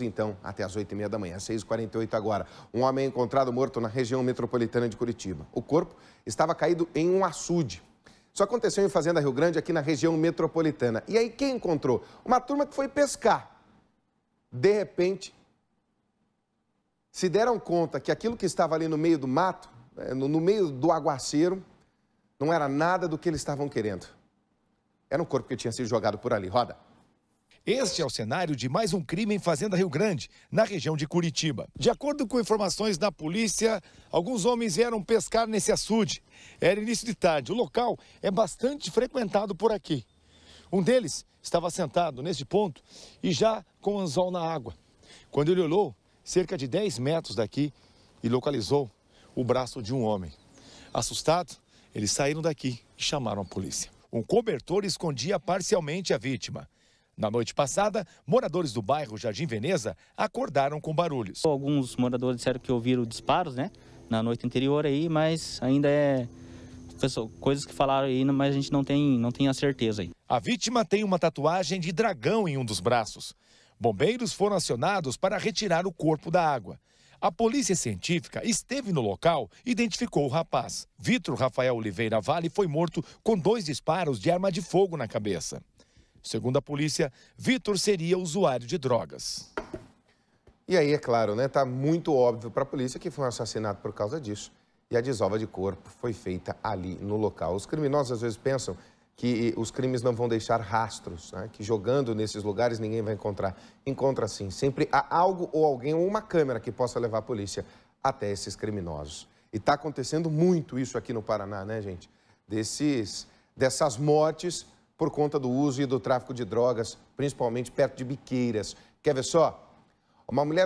Então, até as 8h30 da manhã, 6h48 agora. Um homem encontrado morto na região metropolitana de Curitiba. O corpo estava caído em um açude. Isso aconteceu em Fazenda Rio Grande, aqui na região metropolitana. E aí, quem encontrou? Uma turma que foi pescar. De repente, se deram conta que aquilo que estava ali no meio do mato, eh, no meio do aguaceiro, não era nada do que eles estavam querendo. Era um corpo que tinha sido jogado por ali. Roda. Este é o cenário de mais um crime em Fazenda Rio Grande, na região de Curitiba. De acordo com informações da polícia, alguns homens vieram pescar nesse açude. Era início de tarde. O local é bastante frequentado por aqui. Um deles estava sentado neste ponto e já com anzol na água. Quando ele olhou, cerca de 10 metros daqui, e localizou o braço de um homem. Assustado, eles saíram daqui e chamaram a polícia. Um cobertor escondia parcialmente a vítima. Na noite passada, moradores do bairro Jardim Veneza acordaram com barulhos. Alguns moradores disseram que ouviram disparos, né? Na noite anterior aí, mas ainda é coisas que falaram aí, mas a gente não tem, não tem a certeza aí. A vítima tem uma tatuagem de dragão em um dos braços. Bombeiros foram acionados para retirar o corpo da água. A polícia científica esteve no local e identificou o rapaz. Vitor Rafael Oliveira Vale foi morto com dois disparos de arma de fogo na cabeça. Segundo a polícia, Vitor seria usuário de drogas. E aí, é claro, né? Tá muito óbvio para a polícia que foi um assassinato por causa disso. E a desova de corpo foi feita ali no local. Os criminosos às vezes pensam que os crimes não vão deixar rastros, né? que jogando nesses lugares ninguém vai encontrar. Encontra sim, sempre há algo ou alguém ou uma câmera que possa levar a polícia até esses criminosos. E está acontecendo muito isso aqui no Paraná, né, gente? Desses, dessas mortes por conta do uso e do tráfico de drogas, principalmente perto de biqueiras. Quer ver só? Uma mulher